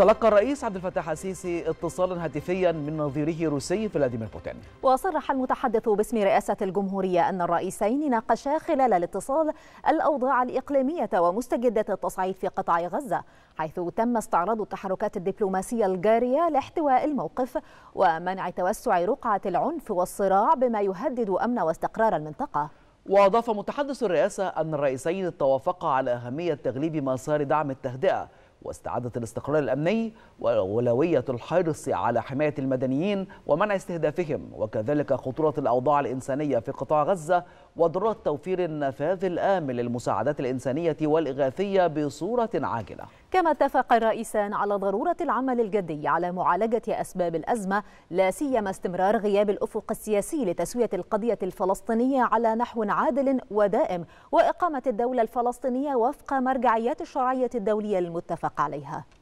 تلقى الرئيس عبد الفتاح السيسي اتصالا هاتفيا من نظيره الروسي فلاديمير بوتين وصرح المتحدث باسم رئاسة الجمهورية أن الرئيسين ناقشا خلال الاتصال الأوضاع الإقليمية ومستجدات التصعيد في قطاع غزة حيث تم استعراض التحركات الدبلوماسية الجارية لاحتواء الموقف ومنع توسع رقعة العنف والصراع بما يهدد أمن واستقرار المنطقة وأضاف متحدث الرئاسة أن الرئيسين توافقا على أهمية تغليب مسار دعم التهدئة واستعادة الاستقرار الأمني وأولوية الحرص على حماية المدنيين ومنع استهدافهم وكذلك خطورة الأوضاع الإنسانية في قطاع غزة وضرورة توفير النفاذ الآمن للمساعدات الإنسانية والإغاثية بصورة عاجلة كما اتفق الرئيسان على ضرورة العمل الجدي على معالجة أسباب الأزمة لا سيما استمرار غياب الأفق السياسي لتسوية القضية الفلسطينية على نحو عادل ودائم وإقامة الدولة الفلسطينية وفق مرجعيات الشرعية الدولية المتفق عليها